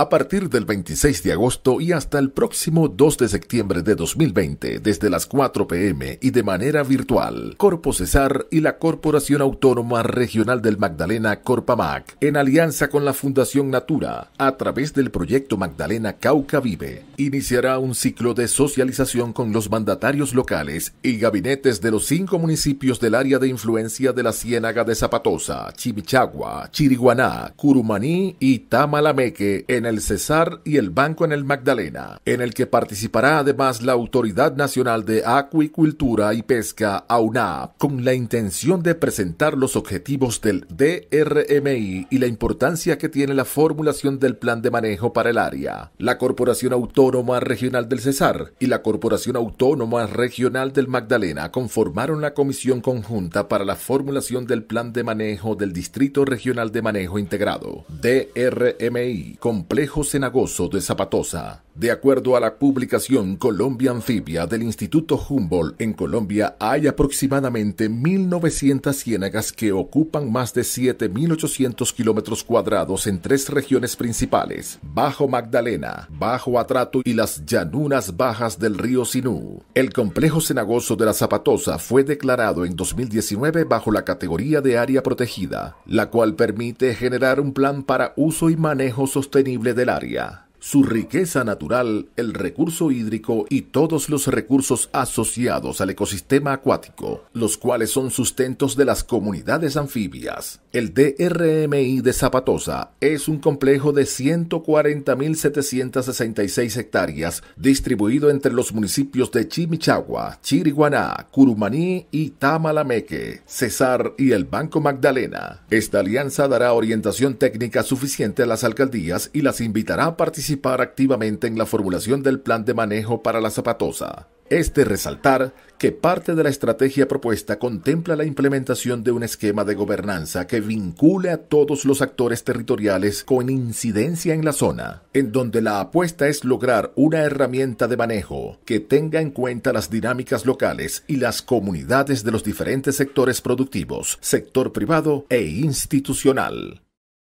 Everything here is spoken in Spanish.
A partir del 26 de agosto y hasta el próximo 2 de septiembre de 2020, desde las 4 pm y de manera virtual, Corpo Cesar y la Corporación Autónoma Regional del Magdalena Corpamac, en alianza con la Fundación Natura, a través del proyecto Magdalena Cauca Vive, iniciará un ciclo de socialización con los mandatarios locales y gabinetes de los cinco municipios del área de influencia de la Ciénaga de Zapatosa, Chimichagua, Chiriguaná, Curumaní y Tamalameque en el Cesar y el Banco en el Magdalena, en el que participará además la Autoridad Nacional de Acuicultura y Pesca, AUNA, con la intención de presentar los objetivos del DRMI y la importancia que tiene la formulación del plan de manejo para el área. La Corporación Autónoma Regional del Cesar y la Corporación Autónoma Regional del Magdalena conformaron la Comisión Conjunta para la formulación del plan de manejo del Distrito Regional de Manejo Integrado, DRMI, completo complejo Cenagoso de Zapatosa. De acuerdo a la publicación Colombia Anfibia del Instituto Humboldt, en Colombia hay aproximadamente 1.900 ciénagas que ocupan más de 7.800 kilómetros cuadrados en tres regiones principales, Bajo Magdalena, Bajo Atrato y las llanuras bajas del río Sinú. El complejo cenagoso de la Zapatosa fue declarado en 2019 bajo la categoría de área protegida, la cual permite generar un plan para uso y manejo sostenible del área su riqueza natural, el recurso hídrico y todos los recursos asociados al ecosistema acuático, los cuales son sustentos de las comunidades anfibias. El DRMI de Zapatosa es un complejo de 140.766 hectáreas distribuido entre los municipios de Chimichagua, Chiriguaná, Curumaní y Tamalameque, Cesar y el Banco Magdalena. Esta alianza dará orientación técnica suficiente a las alcaldías y las invitará a participar activamente en la formulación del plan de manejo para la Zapatosa. Es de resaltar que parte de la estrategia propuesta contempla la implementación de un esquema de gobernanza que vincule a todos los actores territoriales con incidencia en la zona, en donde la apuesta es lograr una herramienta de manejo que tenga en cuenta las dinámicas locales y las comunidades de los diferentes sectores productivos, sector privado e institucional.